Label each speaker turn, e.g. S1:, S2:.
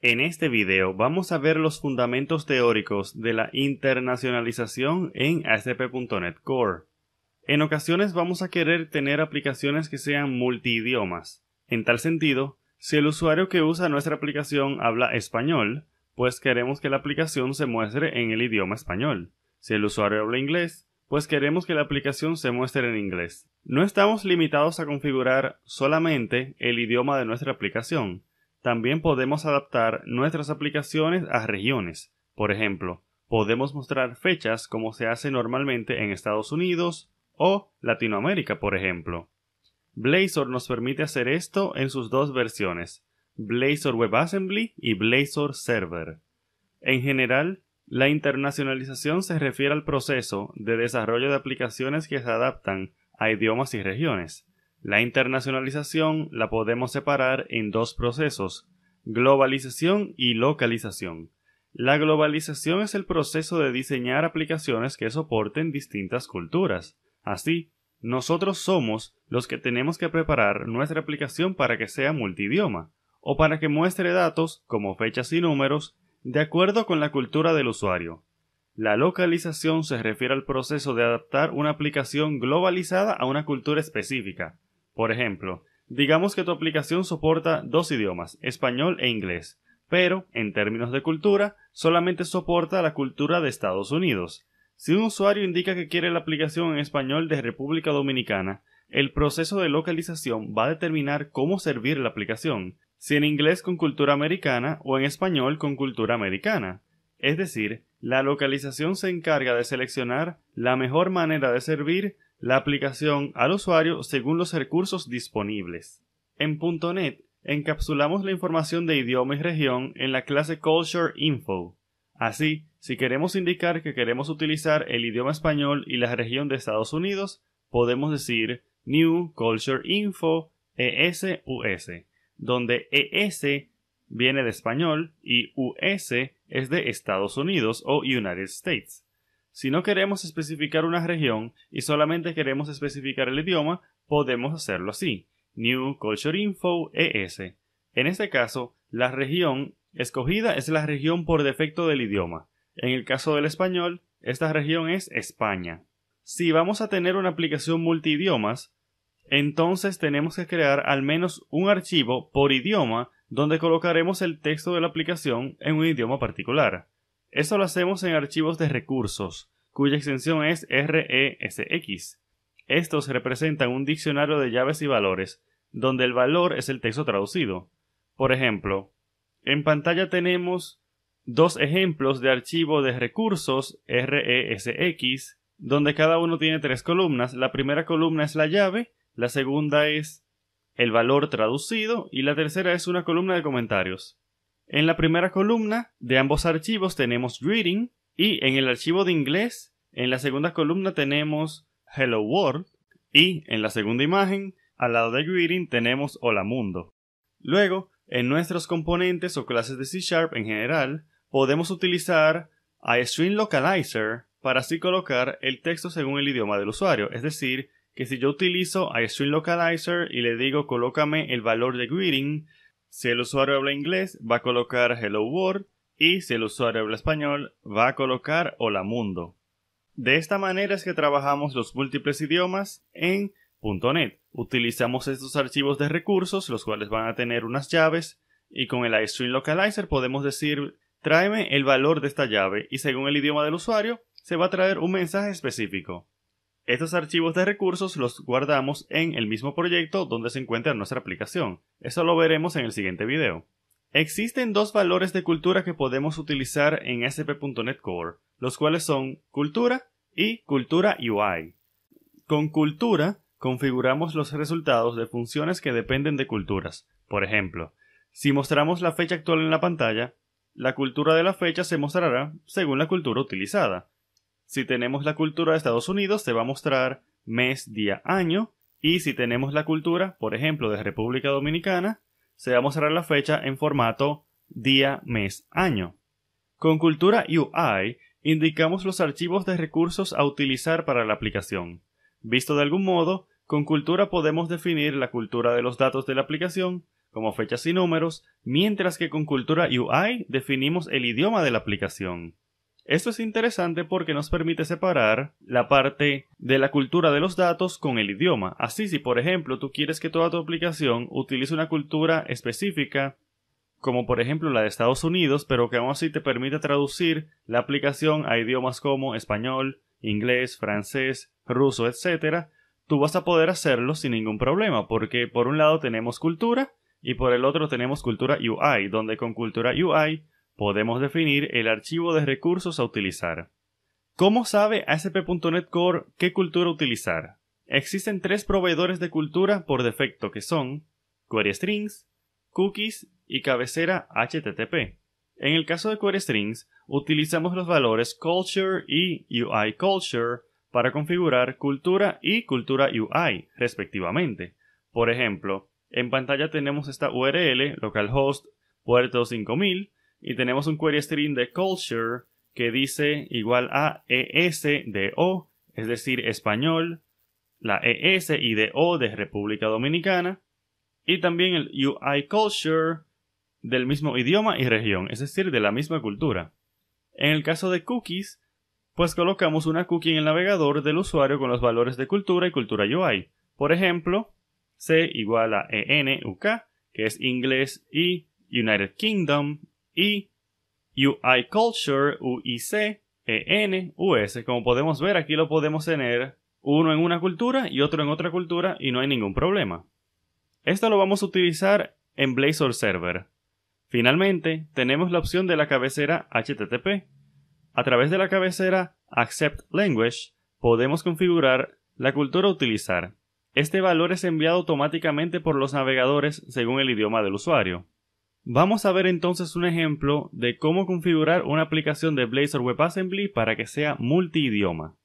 S1: En este video vamos a ver los fundamentos teóricos de la internacionalización en ASP.NET Core. En ocasiones vamos a querer tener aplicaciones que sean multidiomas. En tal sentido, si el usuario que usa nuestra aplicación habla español, pues queremos que la aplicación se muestre en el idioma español. Si el usuario habla inglés, pues queremos que la aplicación se muestre en inglés. No estamos limitados a configurar solamente el idioma de nuestra aplicación, también podemos adaptar nuestras aplicaciones a regiones. Por ejemplo, podemos mostrar fechas como se hace normalmente en Estados Unidos o Latinoamérica, por ejemplo. Blazor nos permite hacer esto en sus dos versiones, Blazor WebAssembly y Blazor Server. En general, la internacionalización se refiere al proceso de desarrollo de aplicaciones que se adaptan a idiomas y regiones. La internacionalización la podemos separar en dos procesos, globalización y localización. La globalización es el proceso de diseñar aplicaciones que soporten distintas culturas. Así, nosotros somos los que tenemos que preparar nuestra aplicación para que sea multidioma, o para que muestre datos, como fechas y números, de acuerdo con la cultura del usuario. La localización se refiere al proceso de adaptar una aplicación globalizada a una cultura específica, por ejemplo, digamos que tu aplicación soporta dos idiomas, español e inglés, pero, en términos de cultura, solamente soporta la cultura de Estados Unidos. Si un usuario indica que quiere la aplicación en español de República Dominicana, el proceso de localización va a determinar cómo servir la aplicación, si en inglés con cultura americana o en español con cultura americana. Es decir, la localización se encarga de seleccionar la mejor manera de servir la aplicación al usuario según los recursos disponibles. En .NET encapsulamos la información de idioma y región en la clase CultureInfo. Así, si queremos indicar que queremos utilizar el idioma español y la región de Estados Unidos, podemos decir New CultureInfo ESUS, donde ES viene de español y US es de Estados Unidos o United States. Si no queremos especificar una región y solamente queremos especificar el idioma, podemos hacerlo así. New Culture Info ES. En este caso, la región escogida es la región por defecto del idioma. En el caso del español, esta región es España. Si vamos a tener una aplicación multidiomas, entonces tenemos que crear al menos un archivo por idioma donde colocaremos el texto de la aplicación en un idioma particular. Eso lo hacemos en archivos de recursos, cuya extensión es RESX. Estos representan un diccionario de llaves y valores, donde el valor es el texto traducido. Por ejemplo, en pantalla tenemos dos ejemplos de archivo de recursos RESX, donde cada uno tiene tres columnas. La primera columna es la llave, la segunda es el valor traducido y la tercera es una columna de comentarios. En la primera columna de ambos archivos tenemos greeting y en el archivo de inglés, en la segunda columna tenemos Hello World y en la segunda imagen, al lado de Greeting, tenemos Hola Mundo. Luego, en nuestros componentes o clases de C Sharp en general, podemos utilizar a Localizer para así colocar el texto según el idioma del usuario. Es decir, que si yo utilizo a Localizer y le digo colócame el valor de Greeting si el usuario habla inglés, va a colocar Hello World y si el usuario habla español, va a colocar Hola Mundo. De esta manera es que trabajamos los múltiples idiomas en .NET. Utilizamos estos archivos de recursos, los cuales van a tener unas llaves, y con el iStream Localizer podemos decir tráeme el valor de esta llave y según el idioma del usuario, se va a traer un mensaje específico. Estos archivos de recursos los guardamos en el mismo proyecto donde se encuentra nuestra aplicación. Eso lo veremos en el siguiente video. Existen dos valores de cultura que podemos utilizar en SP.NET Core, los cuales son cultura y cultura UI. Con cultura configuramos los resultados de funciones que dependen de culturas. Por ejemplo, si mostramos la fecha actual en la pantalla, la cultura de la fecha se mostrará según la cultura utilizada. Si tenemos la cultura de Estados Unidos, se va a mostrar mes, día, año. Y si tenemos la cultura, por ejemplo, de República Dominicana, se va a mostrar la fecha en formato día, mes, año. Con Cultura UI indicamos los archivos de recursos a utilizar para la aplicación. Visto de algún modo, con Cultura podemos definir la cultura de los datos de la aplicación, como fechas y números, mientras que con Cultura UI definimos el idioma de la aplicación. Esto es interesante porque nos permite separar la parte de la cultura de los datos con el idioma. Así si por ejemplo tú quieres que toda tu aplicación utilice una cultura específica, como por ejemplo la de Estados Unidos, pero que aún así te permite traducir la aplicación a idiomas como español, inglés, francés, ruso, etc., tú vas a poder hacerlo sin ningún problema, porque por un lado tenemos cultura y por el otro tenemos cultura UI, donde con cultura UI podemos definir el archivo de recursos a utilizar. ¿Cómo sabe ASP.NET Core qué cultura utilizar? Existen tres proveedores de cultura por defecto que son QueryStrings, Cookies y cabecera HTTP. En el caso de QueryStrings, utilizamos los valores Culture y UICulture para configurar cultura y cultura UI, respectivamente. Por ejemplo, en pantalla tenemos esta URL localhost puerto 5000 y tenemos un query string de culture que dice igual a esdo, es decir, español, la ES y de de República Dominicana, y también el UI culture del mismo idioma y región, es decir, de la misma cultura. En el caso de cookies, pues colocamos una cookie en el navegador del usuario con los valores de cultura y cultura UI. Por ejemplo, C igual a ENUK, que es inglés y United Kingdom, I, UI Culture, UIC, u e US. Como podemos ver, aquí lo podemos tener uno en una cultura y otro en otra cultura y no hay ningún problema. Esto lo vamos a utilizar en Blazor Server. Finalmente, tenemos la opción de la cabecera HTTP. A través de la cabecera Accept Language podemos configurar la cultura a utilizar. Este valor es enviado automáticamente por los navegadores según el idioma del usuario. Vamos a ver entonces un ejemplo de cómo configurar una aplicación de Blazor WebAssembly para que sea multiidioma.